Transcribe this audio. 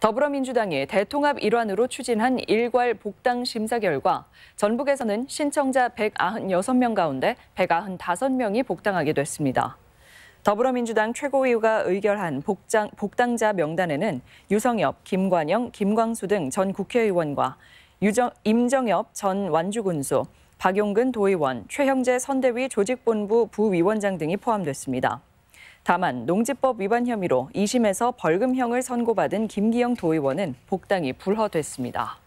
더불어민주당이 대통합 일환으로 추진한 일괄 복당 심사 결과 전북에서는 신청자 196명 가운데 195명이 복당하게 됐습니다. 더불어민주당 최고위가 의결한 복장, 복당자 명단에는 유성엽, 김관영, 김광수 등 전 국회의원과 유정, 임정엽 전 완주군수, 박용근 도의원, 최형재 선대위 조직본부 부위원장 등이 포함됐습니다. 다만 농지법 위반 혐의로 2심에서 벌금형을 선고받은 김기영 도의원은 복당이 불허됐습니다.